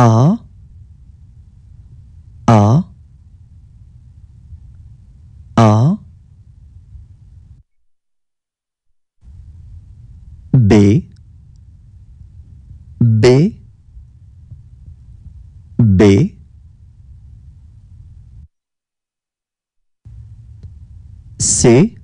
A A A B B B C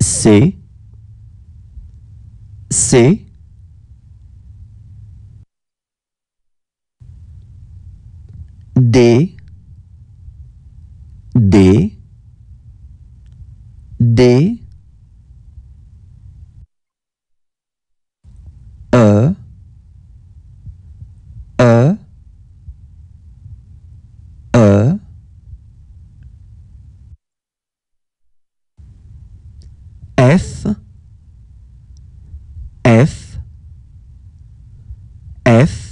C C D D D E E E F F F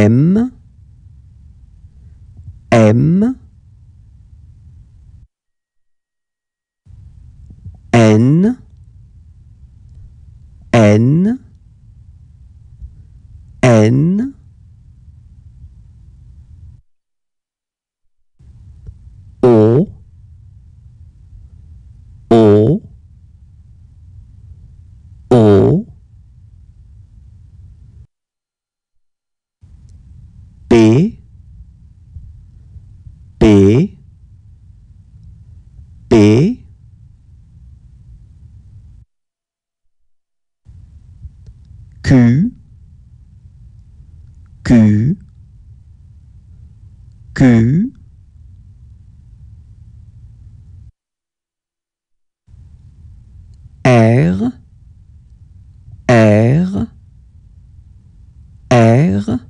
M M N N N P P Q Q Q R R R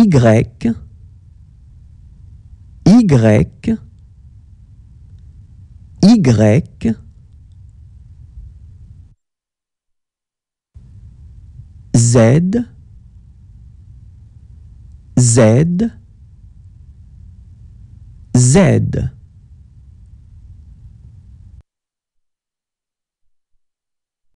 Y, Y, Y, Z, Z, Z.